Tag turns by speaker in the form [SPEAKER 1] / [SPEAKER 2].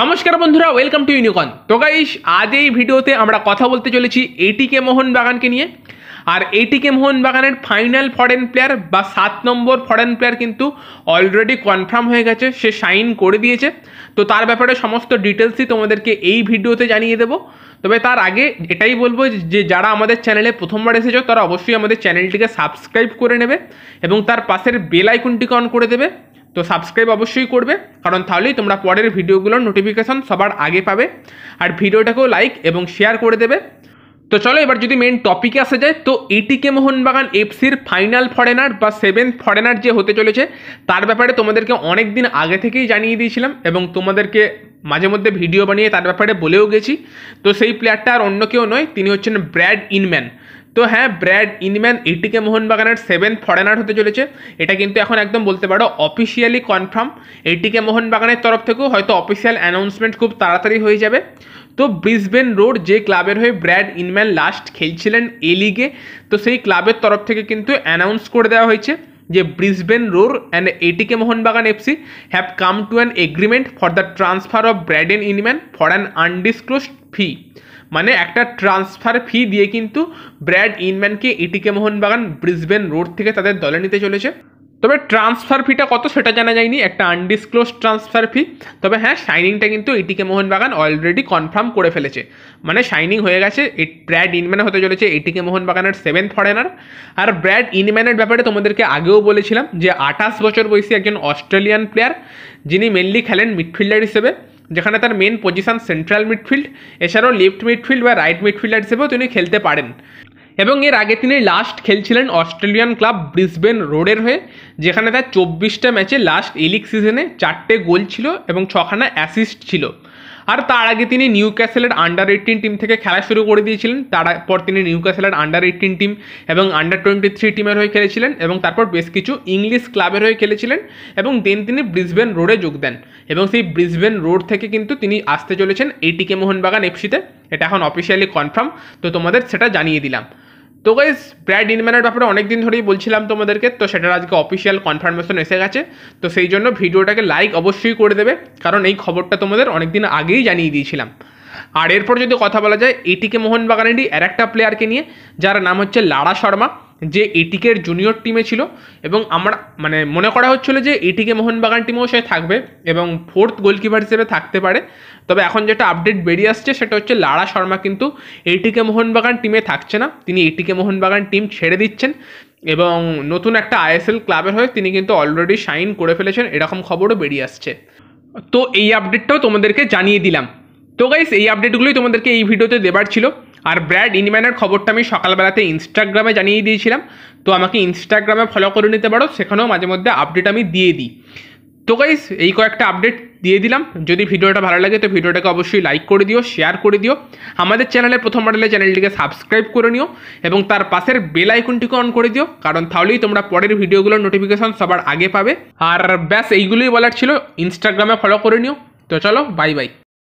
[SPEAKER 1] নমস্কার বন্ধুরা welcome to ইউনিকন তো গাইস আজ এই ভিডিওতে আমরা কথা বলতে চলেছি এটিকে বাগানকে নিয়ে আর এটিকে বাগানের ফাইনাল ফরেন প্লেয়ার বা সাত নম্বর ফরেন প্লেয়ার কিন্তু অলরেডি কনফার্ম হয়ে গেছে সে সাইন করে দিয়েছে তো তার ব্যাপারে সমস্ত ডিটেলসই তোমাদেরকে এই ভিডিওতে জানিয়ে দেবো তবে তার আগে এটাই বলবো যে যারা আমাদের চ্যানেলে প্রথমবার এসেছ তারা অবশ্যই আমাদের চ্যানেলটিকে সাবস্ক্রাইব করে নেবে এবং তার পাশের বেল আইকনটিকে অন করে দেবে তো সাবস্ক্রাইব অবশ্যই করবে কারণ তাহলেই তোমরা পরের ভিডিওগুলোর নোটিফিকেশন সবার আগে পাবে আর ভিডিওটাকেও লাইক এবং শেয়ার করে দেবে তো চলো এবার যদি মেন টপিকে আসা যায় তো এটিকে মোহনবাগান এফসির ফাইনাল ফরেনার বা সেভেন ফরেনার যে হতে চলেছে তার ব্যাপারে তোমাদেরকে অনেক দিন আগে থেকেই জানিয়ে দিয়েছিলাম এবং তোমাদেরকে মাঝে মধ্যে ভিডিও বানিয়ে তার ব্যাপারে বলেও গেছি তো সেই প্লেয়ারটা আর অন্য কেউ নয় তিনি হচ্ছেন ব্র্যাড ইনম্যান তো হ্যাঁ ব্র্যাড ইনম্যান এটিকে মোহনবাগানের সেভেন ফরেনার হতে চলেছে এটা কিন্তু এখন একদম বলতে পারো অফিসিয়ালি কনফার্ম এটিকে মোহনবাগানের তরফ থেকেও হয়তো অফিসিয়াল অ্যানাউন্সমেন্ট খুব তাড়াতাড়ি হয়ে যাবে তো ব্রিসবেন রোড যে ক্লাবের হয়ে ব্র্যাড ইনম্যান লাস্ট খেলছিলেন এ লিগে তো সেই ক্লাবের তরফ থেকে কিন্তু অ্যানাউন্স করে দেওয়া হয়েছে যে Brisbane Roar and ATK Mohun Bagan FC have come to an agreement for the transfer of Brad Braden Inman for an undisclosed fee মানে একটা ট্রান্সফার ফি দিয়ে কিন্তু ব্র্যাড ইনম্যানকে ইটিকে মোহনবাগান ব্রিসবেন রোড থেকে তাদের দলে নিতে চলেছে তবে ট্রান্সফার ফিটা কত সেটা জানা যায়নি একটা আনডিসক্লোজ ট্রান্সফার ফি তবে হ্যাঁ শাইনিংটা কিন্তু এটিকে মোহনবাগান অলরেডি কনফার্ম করে ফেলেছে মানে শাইনিং হয়ে গেছে ব্র্যাড ইনম্যান হতে চলেছে এটিকে মোহনবাগানের সেভেন ফরেনার আর ব্র্যাড ইনম্যানের ব্যাপারে তোমাদেরকে আগেও বলেছিলাম যে আঠাশ বছর বয়সী একজন অস্ট্রেলিয়ান প্লেয়ার যিনি মেনলি খেলেন মিডফিল্ডার হিসেবে যেখানে তার মেন পজিশান সেন্ট্রাল মিডফিল্ড এছাড়াও লেফট মিডফিল্ড বা রাইট মিডফিল্ডার হিসেবেও তিনি খেলতে পারেন এবং এর আগে তিনি লাস্ট খেলছিলেন অস্ট্রেলিয়ান ক্লাব ব্রিসবেন রোডের হয়ে যেখানে তার চব্বিশটা ম্যাচে লাস্ট এলিক সিজনে চারটে গোল ছিল এবং ছখানা অ্যাসিস্ট ছিল আর তার আগে তিনি নিউ ক্যাসেলের আন্ডার এইটিন টিম থেকে খেলা শুরু করে দিয়েছিলেন তারপর তিনি নিউ ক্যাসেলের আন্ডার এইটিন টিম এবং আন্ডার টোয়েন্টি থ্রি টিমের হয়ে খেলেছিলেন এবং তারপর বেশ কিছু ইংলিশ ক্লাবের হয়ে খেলেছিলেন এবং দেন তিনি ব্রিসবেন রোডে যোগ দেন এবং সেই ব্রিসবেন রোড থেকে কিন্তু তিনি আসতে চলেছেন এটিকে মোহনবাগান এফসিতে এটা এখন অফিসিয়ালি কনফার্ম তো তোমাদের সেটা জানিয়ে দিলাম তো গাইজ ব্র্যাড ইনম্যানের ব্যাপারে অনেক দিন ধরেই বলছিলাম তোমাদেরকে তো সেটার আজকে অফিসিয়াল কনফার্মেশন এসে গেছে তো সেই জন্য ভিডিওটাকে লাইক অবশ্যই করে দেবে কারণ এই খবরটা তোমাদের অনেক দিন আগেই জানিয়ে দিয়েছিলাম আর এরপর যদি কথা বলা যায় এটিকে মোহনবাগানেরই আর একটা প্লেয়ারকে নিয়ে যার নাম হচ্ছে লারা শর্মা যে এটিকের জুনিয়র টিমে ছিল এবং আমরা মানে মনে করা হচ্ছিল যে এটিকে মোহনবাগান টিমেও সে থাকবে এবং ফোর্থ গোলকিপার হিসেবে থাকতে পারে তবে এখন যেটা আপডেট বেরিয়ে আসছে সেটা হচ্ছে লারা শর্মা কিন্তু এটিকে মোহনবাগান টিমে থাকছে না তিনি এটিকে মোহনবাগান টিম ছেড়ে দিচ্ছেন এবং নতুন একটা আইএসএল ক্লাবের হয়ে তিনি কিন্তু অলরেডি সাইন করে ফেলেছেন এরকম খবরও বেরিয়ে আসছে তো এই আপডেটটাও তোমাদেরকে জানিয়ে দিলাম তো গাইস এই আপডেটগুলোই তোমাদেরকে এই ভিডিওতে দেবার ছিল আর ব্র্যাড ইনম্যানের খবরটা আমি সকালবেলাতে ইনস্টাগ্রামে জানিয়ে দিয়েছিলাম তো আমাকে ইনস্টাগ্রামে ফলো করে নিতে পারো সেখানেও মাঝে মধ্যে আপডেট আমি দিয়ে দিই তো গাইস এই কয়েকটা আপডেট দিয়ে দিলাম যদি ভিডিওটা ভালো লাগে তো ভিডিওটাকে অবশ্যই লাইক করে দিও শেয়ার করে দিও আমাদের চ্যানেলে প্রথমবার এলে চ্যানেলটিকে সাবস্ক্রাইব করে নিও এবং তার পাশের বেল আইকনটিকে অন করে দিও কারণ তাহলেই তোমরা পরের ভিডিওগুলোর নোটিফিকেশন সবার আগে পাবে আর ব্যাস এইগুলোই বলার ছিল ইনস্টাগ্রামে ফলো করে নিও তো চলো বাই বাই